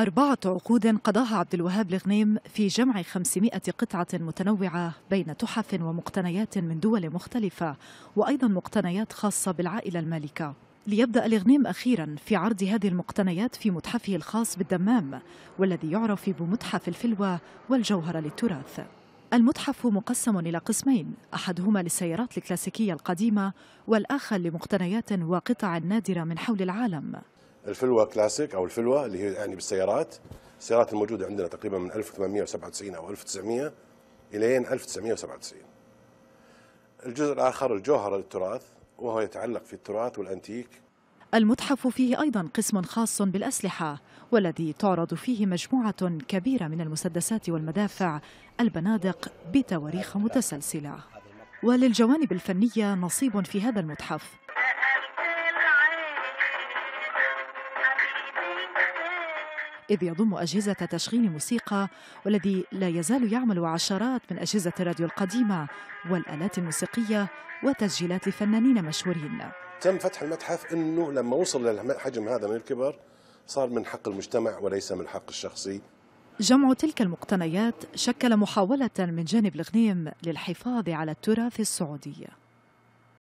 أربعة عقود قضاها عبد الوهاب الغنيم في جمع 500 قطعة متنوعة بين تحف ومقتنيات من دول مختلفة وأيضا مقتنيات خاصة بالعائلة المالكة ليبدأ الغنيم أخيرا في عرض هذه المقتنيات في متحفه الخاص بالدمام والذي يعرف بمتحف الفلوة والجوهرة للتراث المتحف مقسم إلى قسمين أحدهما للسيارات الكلاسيكية القديمة والآخر لمقتنيات وقطع نادرة من حول العالم الفلوة كلاسيك أو الفلوة اللي هي يعني بالسيارات السيارات الموجودة عندنا تقريبا من 1897 أو 1900 إلى 1997 الجزء الآخر الجوهر للتراث وهو يتعلق في التراث والأنتيك المتحف فيه أيضا قسم خاص بالأسلحة والذي تعرض فيه مجموعة كبيرة من المسدسات والمدافع البنادق بتواريخ متسلسلة وللجوانب الفنية نصيب في هذا المتحف إذ يضم أجهزة تشغيل موسيقى والذي لا يزال يعمل عشرات من أجهزة الراديو القديمة والآلات الموسيقية وتسجيلات لفنانين مشهورين تم فتح المتحف أنه لما وصل للحجم هذا من الكبر صار من حق المجتمع وليس من حق الشخصي جمع تلك المقتنيات شكل محاولة من جانب الغنيم للحفاظ على التراث السعودي